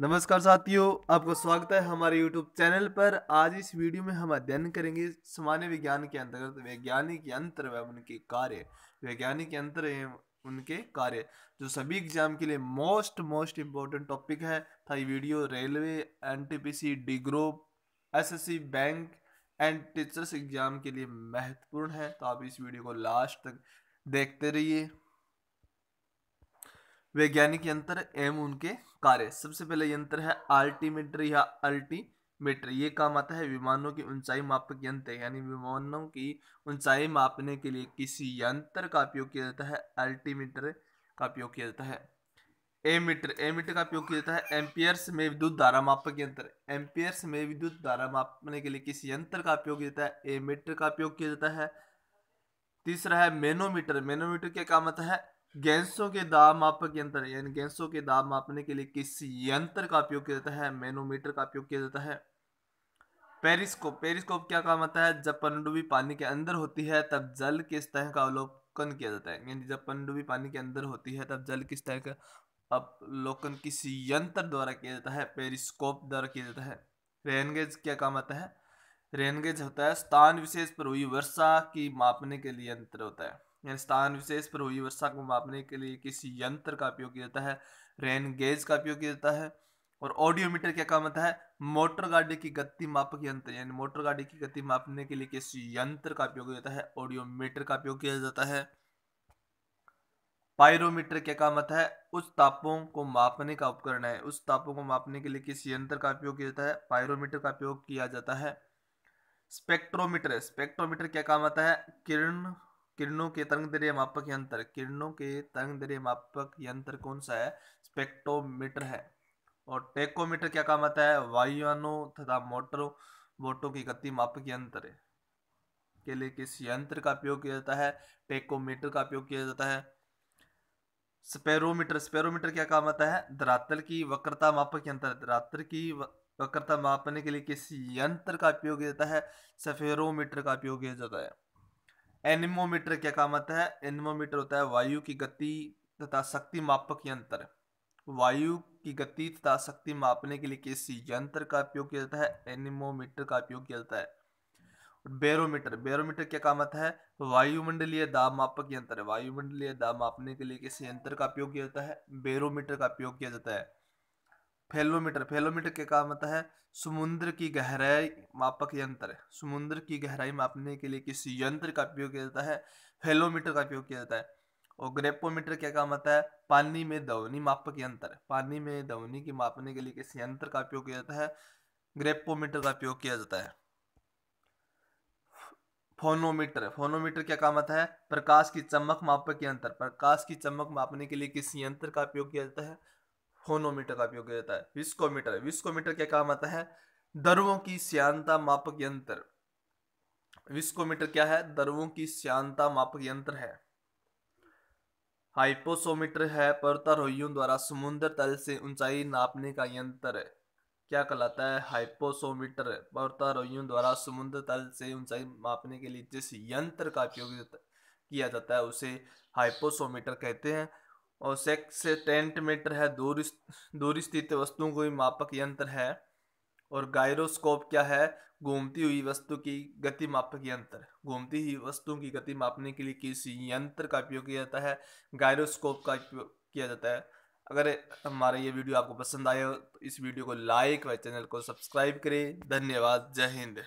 नमस्कार साथियों आपका स्वागत है हमारे YouTube चैनल पर आज इस वीडियो में हम अध्ययन करेंगे सामान्य विज्ञान के अंतर्गत वैज्ञानिक यंत्र व उनके कार्य वैज्ञानिक यंत्र एवं उनके कार्य जो सभी एग्जाम के लिए मोस्ट मोस्ट इम्पोर्टेंट टॉपिक है था ये video railway N T P C D group S S C bank and teachers exam के लिए महत्वपूर्ण है तो आप इस वीडियो को लास्ट तक देखते रहिए वैज्ञानिक यंत्र एवं उनके कार्य सबसे पहले यंत्र है अल्टीमीटर या अल्टीमीटर ये काम आता है विमानों की ऊंचाई मापक यंत्र यानी विमानों की ऊंचाई मापने के लिए किसी यंत्र का उपयोग किया जाता है अल्टीमीटर का उपयोग किया जाता है एमीटर एमीटर का उपयोग किया जाता है एम्पियर्स में विद्युत धारा मापक यंत्र एम्पियर्स में विद्युत धारा मापने के लिए किसी यंत्र का उपयोग किया जाता है एमीटर का उपयोग किया जाता है तीसरा है मेनोमीटर मेनोमीटर क्या काम आता है गैसों के दाब मापक यंत्र यानी गैसों के दाब मापने के लिए किस यंत्र का उपयोग किया जाता है मैनोमीटर का उपयोग किया जाता है पेरिस्कोप पेरिस्कोप क्या काम आता है जब पनडुब्बी पानी के अंदर होती है तब जल के सतह का अवलोकन किया जाता है यानी जब पनडुब्बी पानी के अंदर होती है तब जल की सतह का अवलोकन किस यंत्र द्वारा किया जाता है पेरिस्कोप द्वारा किया जाता है रेनगेज क्या काम आता है रेनगेज होता है स्थान विशेष पर हुई वर्षा की मापने के लिए यंत्र होता है यानी स्थान विशेष पर हुई वर्षा को मापने के लिए किसी यंत्र का उपयोग किया जाता है रेन गेज का उपयोग किया जाता है और ऑडियोमीटर क्या काम आता है मोटर गाड़ी की गति मापक यंत्र यानी मोटर गाड़ी की गति मापने के लिए किस यंत्र का उपयोग किया जाता है ऑडियोमीटर का उपयोग किया जाता है पायरोमीटर क्या काम आता है उस तापों को मापने का उपकरण है उस तापों को मापने के लिए किस यंत्र का उपयोग किया जाता है पायरोमीटर का उपयोग किया जाता है स्पेक्ट्रोमीटर स्पेक्ट्रोमीटर क्या काम आता है किरण किरणों के दर्य मापक यंत्र किरणों के दर्य मापक यंत्र कौन सा है स्पेक्ट्रोमीटर है और टेकोमीटर क्या काम आता है वायुयानों तथा मोटरों वोटों की गति मापक यंत्र के लिए किस यंत्र का उपयोग किया जाता है टेकोमीटर का उपयोग किया जाता है स्पेरोमीटर स्पेरोमीटर क्या काम आता है धरातल की वक्रता मापक यंत्र धरातल की वक्रता मापने के लिए किस यंत्र का उपयोग किया जाता है सफेरोमीटर का उपयोग किया जाता है एनिमोमीटर क्या काम आता है एनिमोमीटर होता है वायु की गति तथा शक्ति मापक यंत्र वायु की गति तथा शक्ति मापने के लिए किसी यंत्र का उपयोग किया जाता है एनिमोमीटर का उपयोग किया जाता है बेरोमीटर बेरोमीटर क्या काम आता है वायुमंडलीय दाब मापक यंत्र वायुमंडलीय दाब मापने के लिए किसी यंत्र का उपयोग किया जाता है बेरोमीटर का उपयोग किया जाता है फेलोमीटर फेलोमीटर के काम आता है समुद्र की गहराई मापक यंत्र समुद्र की गहराई मापने के लिए किसी यंत्र का उपयोग किया जाता है फेलोमीटर का उपयोग किया जाता है और ग्रेपोमीटर क्या काम आता है पानी में दवनी मापक यंत्र पानी में दवनी की मापने के लिए किस यंत्र का उपयोग किया जाता है ग्रेपोमीटर का उपयोग किया जाता है फोनोमीटर फोनोमीटर क्या काम आता है प्रकाश की चमक मापक यंत्र प्रकाश की चमक मापने के लिए किस यंत्र का उपयोग किया जाता है होनोमीटर का उपयोग किया जाता है विस्कोमीटर विस्कोमीटर क्या काम आता है दरवों की श्यानता मापक यंत्र विस्कोमीटर क्या है दरवों की श्यानता मापक यंत्र है हाइपोसोमीटर है पर्वतारोहियों द्वारा समुद्र तल से ऊंचाई नापने का यंत्र क्या कहलाता है हाइपोसोमीटर पर्वतारोहियों द्वारा समुद्र तल से ऊंचाई मापने के लिए जिस यंत्र का उपयोग किया जाता है उसे हाइपोसोमीटर कहते हैं और सेक्स से टेंट मीटर है दूर दूर स्थित वस्तुओं को भी मापक यंत्र है और गायरोस्कोप क्या है घूमती हुई वस्तु की गति मापक यंत्र घूमती हुई वस्तुओं की गति मापने के लिए किसी यंत्र का उपयोग किया जाता है गायरोस्कोप का उपयोग किया जाता है अगर हमारा ये वीडियो आपको पसंद आया हो तो इस वीडियो को लाइक व चैनल को सब्सक्राइब करें धन्यवाद जय हिंद